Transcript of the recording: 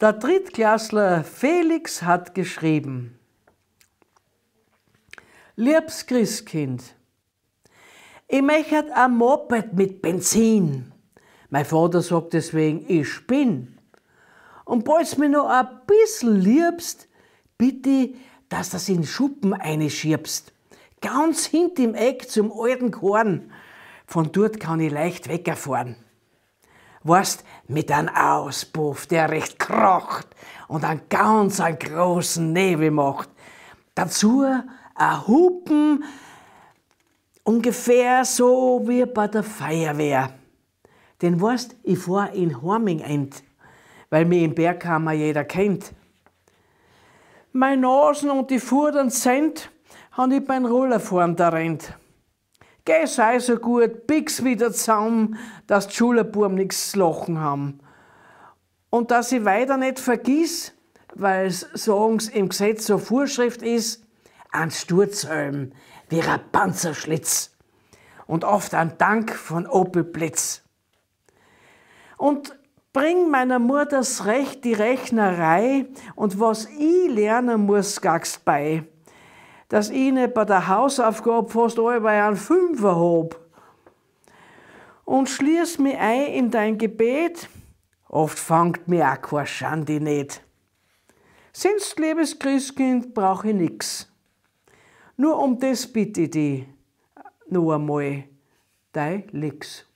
Der Drittklassler Felix hat geschrieben, Liebes Christkind, ich möchte ein Moped mit Benzin. Mein Vater sagt deswegen, ich bin. Und falls mir noch ein bisschen liebst, bitte, dass das in Schuppen einschirbst. Ganz hinten im Eck zum alten Korn. Von dort kann ich leicht wegfahren weißt, mit einem Auspuff, der recht kracht und einen ganz einen großen Nebel macht. Dazu ein Hupen, ungefähr so wie bei der Feuerwehr. Den weißt, ich fahre in Horming ein, weil mich im Berghammer jeder kennt. Meine Nasen und die Fudern sind, habe ich beim vorn da rennt. Geh sei so gut, bieg's wieder zusammen, dass die Schulerbuben nichts zu lachen haben. Und dass ich weiter nicht vergiss, weil es sagen im Gesetz so Vorschrift ist, ein Sturzhelm wie ein Panzerschlitz und oft ein Dank von Opel Blitz. Und bring meiner Mutter das Recht, die Rechnerei und was ich lernen muss, gagst bei dass ich nicht bei der Hausaufgabe fast allweil einen Fünfer habe. Und schließ mich ein in dein Gebet, oft fangt mir auch keine Schande nicht. Sinst, liebes Christkind, brauche ich nichts. Nur um das bitte ich dich, noch einmal, dein Lix.